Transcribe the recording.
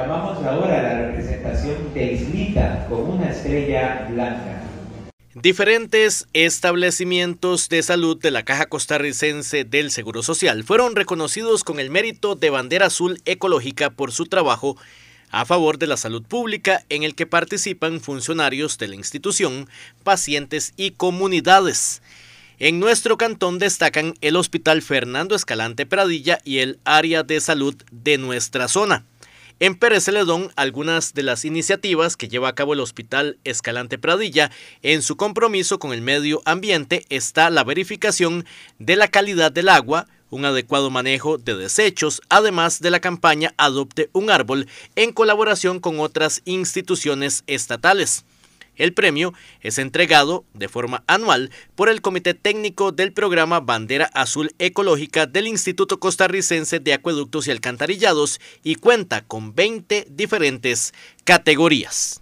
Llamamos ahora a la representación teislita con una estrella blanca. Diferentes establecimientos de salud de la Caja Costarricense del Seguro Social fueron reconocidos con el mérito de bandera azul ecológica por su trabajo a favor de la salud pública en el que participan funcionarios de la institución, pacientes y comunidades. En nuestro cantón destacan el Hospital Fernando Escalante Pradilla y el área de salud de nuestra zona. En Pérez Celedón, algunas de las iniciativas que lleva a cabo el Hospital Escalante Pradilla en su compromiso con el medio ambiente está la verificación de la calidad del agua, un adecuado manejo de desechos, además de la campaña Adopte un árbol en colaboración con otras instituciones estatales. El premio es entregado de forma anual por el Comité Técnico del Programa Bandera Azul Ecológica del Instituto Costarricense de Acueductos y Alcantarillados y cuenta con 20 diferentes categorías.